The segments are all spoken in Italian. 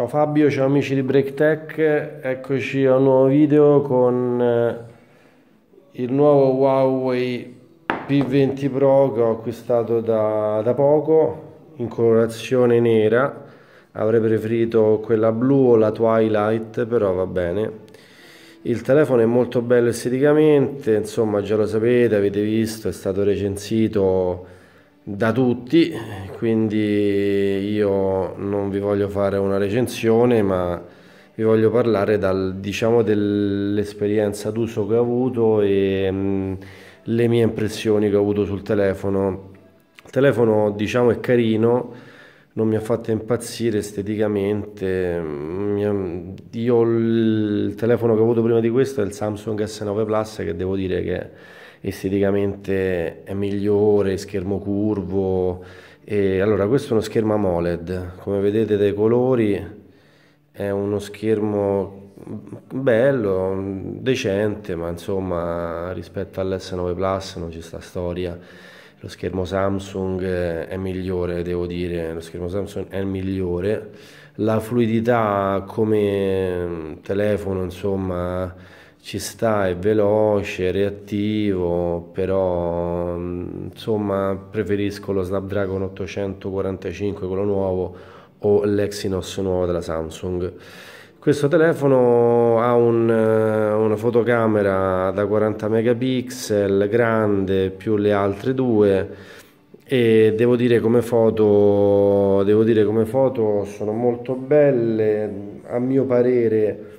Ciao Fabio, ciao amici di Break eccoci a un nuovo video con eh, il nuovo Huawei P20 Pro che ho acquistato da, da poco in colorazione nera avrei preferito quella blu o la Twilight però va bene il telefono è molto bello esteticamente insomma già lo sapete avete visto è stato recensito da tutti, quindi io non vi voglio fare una recensione, ma vi voglio parlare dal, diciamo, dell'esperienza d'uso che ho avuto e mh, mm, le mie impressioni che ho avuto sul telefono. Il telefono diciamo è carino, non mi ha fatto impazzire esteticamente. Mm, io il telefono che ho avuto prima di questo è il Samsung S9 Plus che devo dire che esteticamente è migliore, schermo curvo. E allora questo è uno schermo AMOLED, come vedete dai colori è uno schermo bello, decente, ma insomma rispetto all'S9 Plus non c'è sta storia. Lo schermo Samsung è migliore, devo dire, lo schermo Samsung è migliore. La fluidità come telefono, insomma, ci sta, è veloce, è reattivo, però mm, insomma preferisco lo Snapdragon 845, quello nuovo, o l'Exynos nuovo della Samsung. Questo telefono ha un, eh, una fotocamera da 40 megapixel, grande, più le altre due, e devo dire come foto, devo dire come foto sono molto belle, a mio parere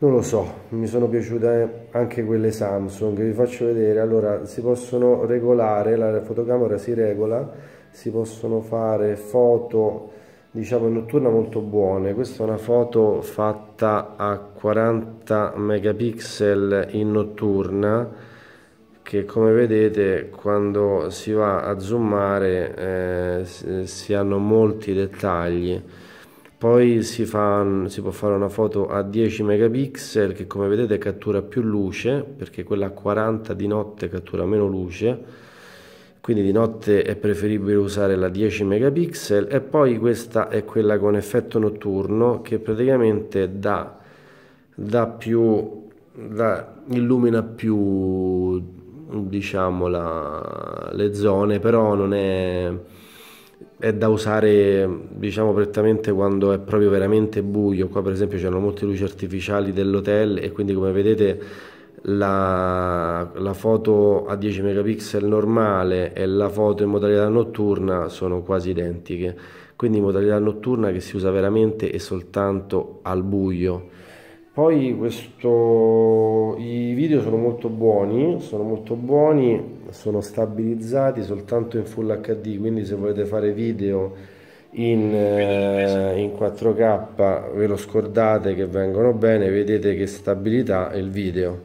non lo so, mi sono piaciute anche quelle Samsung, vi faccio vedere, allora si possono regolare, la fotocamera si regola, si possono fare foto diciamo in notturna molto buone, questa è una foto fatta a 40 megapixel in notturna che come vedete quando si va a zoomare eh, si hanno molti dettagli poi si, fa, si può fare una foto a 10 megapixel che come vedete cattura più luce perché quella a 40 di notte cattura meno luce quindi di notte è preferibile usare la 10 megapixel e poi questa è quella con effetto notturno che praticamente dà, dà più dà, illumina più diciamo la, le zone però non è è da usare diciamo prettamente quando è proprio veramente buio qua per esempio c'erano molte luci artificiali dell'hotel e quindi come vedete la, la, foto a 10 megapixel normale e la foto in modalità notturna sono quasi identiche quindi modalità notturna che si usa veramente e soltanto al buio poi questo, i video sono molto buoni, sono molto buoni, sono stabilizzati soltanto in Full HD, quindi se volete fare video in, eh, in 4K ve lo scordate che vengono bene, vedete che stabilità è il video.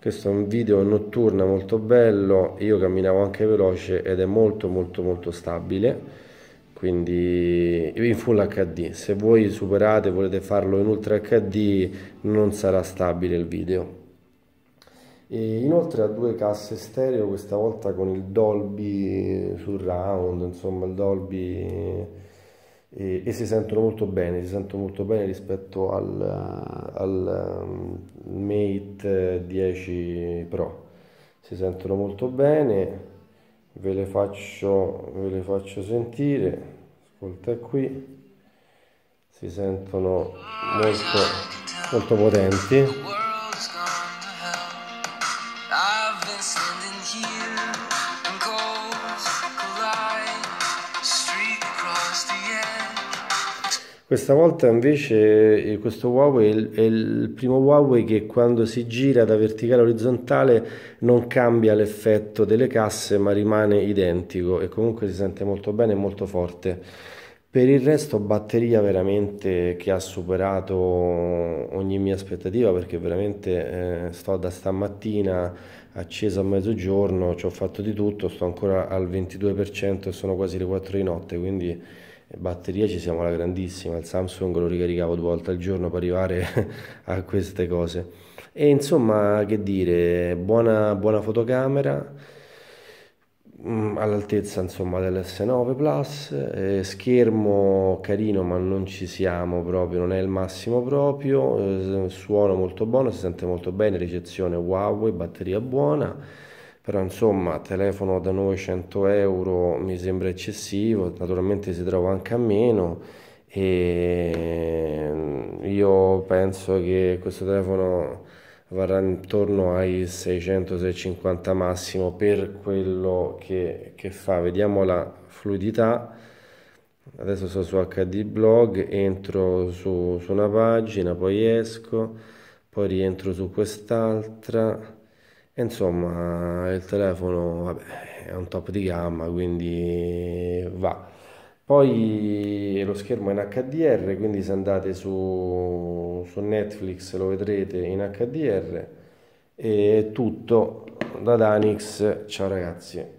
Questo è un video notturno molto bello, io camminavo anche veloce ed è molto molto molto stabile quindi in full HD se voi superate volete farlo in ultra HD non sarà stabile il video e inoltre ha due casse stereo questa volta con il Dolby surround insomma il Dolby e, e, si sentono molto bene, si sentono molto bene rispetto al, al, mm, Mate 10 Pro, si sentono molto bene ve le faccio, ve le faccio sentire ascolta qui si sentono molto, molto potenti Questa volta invece eh, questo Huawei è il, primo Huawei che quando si gira da verticale a orizzontale non cambia l'effetto delle casse ma rimane identico e comunque si sente molto bene e molto forte. Per il resto batteria veramente che ha superato ogni mia aspettativa perché veramente eh, sto da stamattina acceso a mezzogiorno, ci ho fatto di tutto, sto ancora al 22% e sono quasi le 4 di notte, quindi batteria ci siamo alla grandissima, il Samsung lo ricaricavo due volte al giorno per arrivare a queste cose. E insomma, che dire, buona, buona fotocamera mm, all'altezza insomma dell'S9 Plus, eh, schermo carino ma non ci siamo proprio, non è il massimo proprio, eh, suono molto buono, si sente molto bene, ricezione Huawei, batteria buona però insomma telefono da 900 euro mi sembra eccessivo, naturalmente si trova anche a meno e mm, io penso che questo telefono varrà intorno ai 600-650 massimo per quello che, che fa, vediamo la fluidità adesso sto su HD blog entro su, su una pagina poi esco poi rientro su quest'altra insomma, il telefono vabbè, è un top di gamma, quindi va. Poi lo schermo è in HDR, quindi se andate su, su Netflix lo vedrete in HDR. E tutto da Danix. Ciao ragazzi.